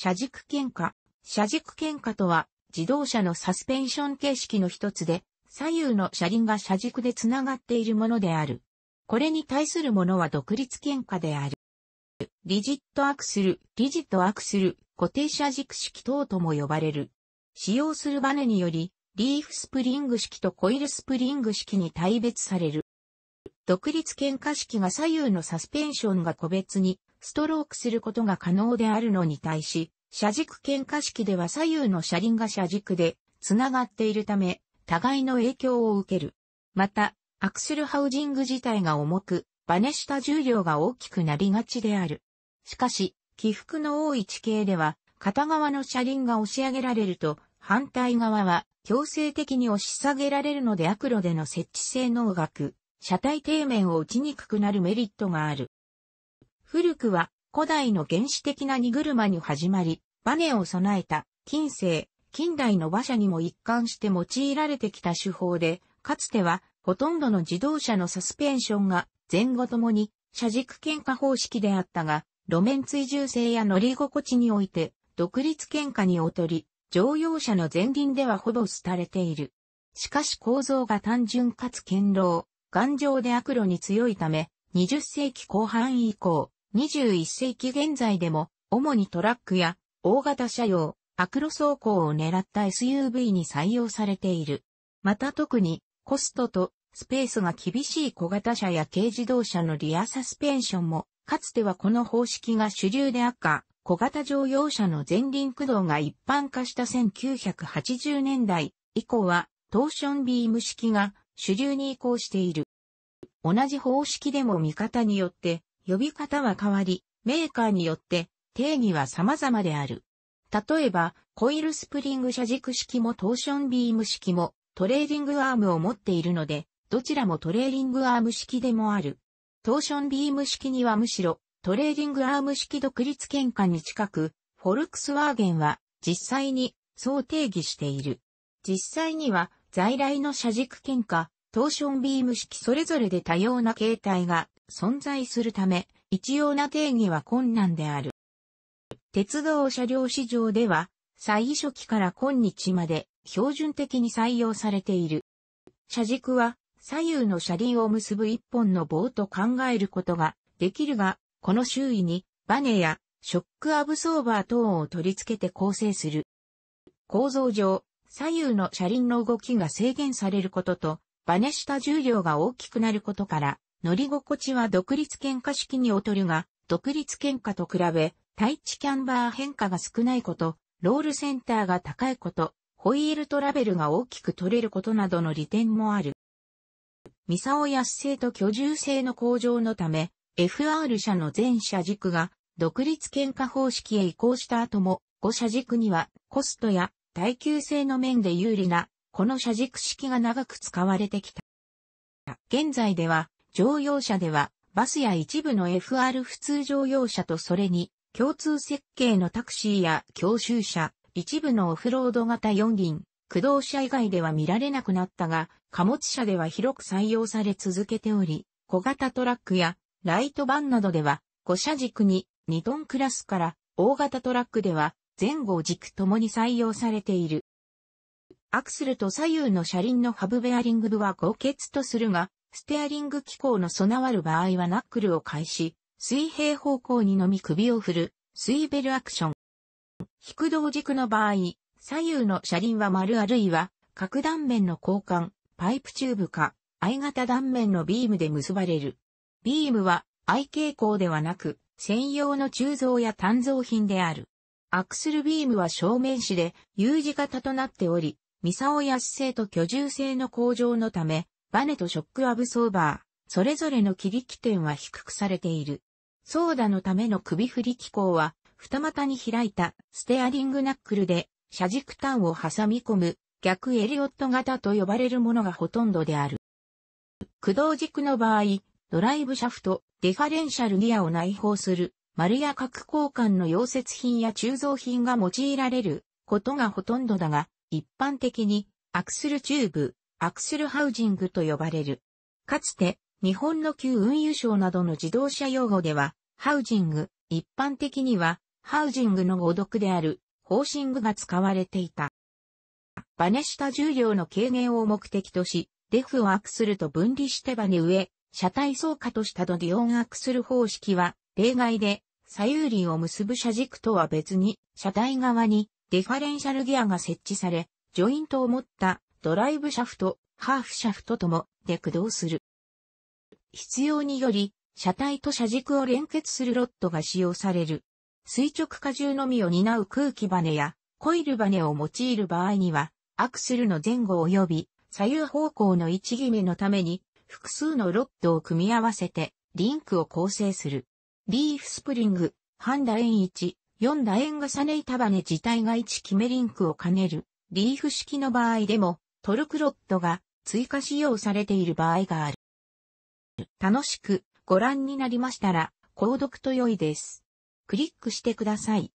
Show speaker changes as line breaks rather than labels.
車軸喧嘩。車軸喧嘩とは、自動車のサスペンション形式の一つで、左右の車輪が車軸でつながっているものである。これに対するものは独立喧嘩である。リジットアクスル、リジットアクスル、固定車軸式等とも呼ばれる。使用するバネにより、リーフスプリング式とコイルスプリング式に対別される。独立喧嘩式が左右のサスペンションが個別にストロークすることが可能であるのに対し、車軸喧嘩式では左右の車輪が車軸で繋がっているため、互いの影響を受ける。また、アクセルハウジング自体が重く、バネした重量が大きくなりがちである。しかし、起伏の多い地形では、片側の車輪が押し上げられると、反対側は強制的に押し下げられるので悪路での設置性能額、車体底面を打ちにくくなるメリットがある。古くは古代の原始的な荷車に始まり、バネを備えた近世、近代の馬車にも一貫して用いられてきた手法で、かつてはほとんどの自動車のサスペンションが前後ともに車軸喧嘩方式であったが、路面追従性や乗り心地において独立喧嘩に劣り、乗用車の前輪ではほぼ廃れている。しかし構造が単純かつ堅牢、頑丈で悪路に強いため、20世紀後半以降、21世紀現在でも、主にトラックや大型車用、アクロ走行を狙った SUV に採用されている。また特に、コストとスペースが厳しい小型車や軽自動車のリアサスペンションも、かつてはこの方式が主流であった。小型乗用車の前輪駆動が一般化した1980年代以降は、トーションビーム式が主流に移行している。同じ方式でも見方によって呼び方は変わり、メーカーによって定義は様々である。例えば、コイルスプリング車軸式もトーションビーム式もトレーリングアームを持っているので、どちらもトレーリングアーム式でもある。トーションビーム式にはむしろトレーリングアーム式独立喧嘩に近く、フォルクスワーゲンは実際にそう定義している。実際には在来の車軸喧嘩、トーションビーム式それぞれで多様な形態が存在するため、一様な定義は困難である。鉄道車両市場では、最初期から今日まで標準的に採用されている。車軸は左右の車輪を結ぶ一本の棒と考えることができるが、この周囲にバネやショックアブソーバー等を取り付けて構成する。構造上、左右の車輪の動きが制限されることと、バネした重量が大きくなることから、乗り心地は独立喧嘩式に劣るが、独立喧嘩と比べ、対地キャンバー変化が少ないこと、ロールセンターが高いこと、ホイールトラベルが大きく取れることなどの利点もある。ミサオ安性と居住性の向上のため、FR 社の全社軸が独立喧嘩方式へ移行した後も、5社軸にはコストや耐久性の面で有利なこの車軸式が長く使われてきた。現在では、乗用車では、バスや一部の FR 普通乗用車とそれに、共通設計のタクシーや教習車、一部のオフロード型4輪、駆動車以外では見られなくなったが、貨物車では広く採用され続けており、小型トラックやライトバンなどでは、5車軸に2トンクラスから、大型トラックでは前後軸ともに採用されている。アクスルと左右の車輪のハブベアリング部は合結とするが、ステアリング機構の備わる場合はナックルを開始、水平方向にのみ首を振る、スイベルアクション。引く同軸の場合、左右の車輪は丸あるいは、各断面の交換、パイプチューブか、I 型断面のビームで結ばれる。ビームは、I 傾向ではなく、専用の鋳造や鍛造品である。アクスルビームは正面紙で U 字型となっており、ミサオヤシ性と居住性の向上のため、バネとショックアブソーバー、それぞれの切り起点は低くされている。ソーダのための首振り機構は、二股に開いたステアリングナックルで、車軸端を挟み込む、逆エリオット型と呼ばれるものがほとんどである。駆動軸の場合、ドライブシャフト、デファレンシャルギアを内包する、丸や角交換の溶接品や鋳造品が用いられることがほとんどだが、一般的にアクスルチューブ、アクスルハウジングと呼ばれる。かつて日本の旧運輸省などの自動車用語ではハウジング、一般的にはハウジングの語読であるホーシングが使われていた。バネ下重量の軽減を目的とし、デフをアクスルと分離してバネ上、車体層下としたドディオンアクスル方式は例外で左右輪を結ぶ車軸とは別に車体側にディファレンシャルギアが設置され、ジョイントを持ったドライブシャフト、ハーフシャフトともで駆動する。必要により、車体と車軸を連結するロッドが使用される。垂直荷重のみを担う空気バネやコイルバネを用いる場合には、アクセルの前後及び左右方向の位置決めのために複数のロッドを組み合わせてリンクを構成する。リーフスプリング、ハンダ円1、4楕円重ね板バネ自体が1キメリンクを兼ねるリーフ式の場合でもトルクロットが追加使用されている場合がある。楽しくご覧になりましたら購読と良いです。クリックしてください。